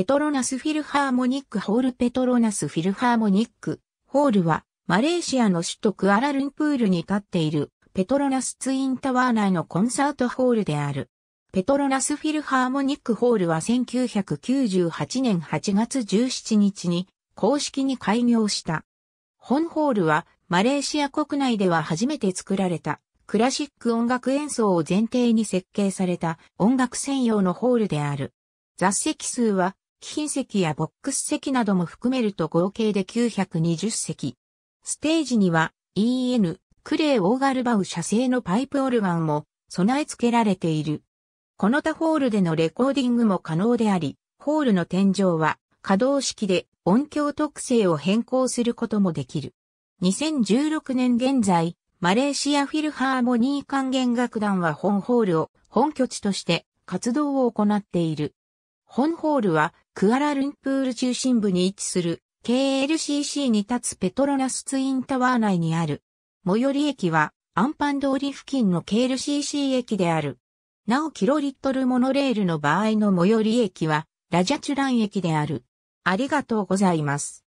ペトロナスフィルハーモニックホールペトロナスフィルハーモニックホールはマレーシアの首都クアラルンプールに立っているペトロナスツインタワー内のコンサートホールである。ペトロナスフィルハーモニックホールは1998年8月17日に公式に開業した。本ホールはマレーシア国内では初めて作られたクラシック音楽演奏を前提に設計された音楽専用のホールである。雑席数は貴賓席やボックス席なども含めると合計で920席。ステージには EN クレー・オーガルバウ社製のパイプオルガンも備え付けられている。この他ホールでのレコーディングも可能であり、ホールの天井は可動式で音響特性を変更することもできる。2016年現在、マレーシアフィルハーモニー管弦楽団は本ホールを本拠地として活動を行っている。本ホールはクアラルンプール中心部に位置する KLCC に立つペトロナスツインタワー内にある。最寄り駅はアンパン通り付近の KLCC 駅である。なおキロリットルモノレールの場合の最寄り駅はラジャチュラン駅である。ありがとうございます。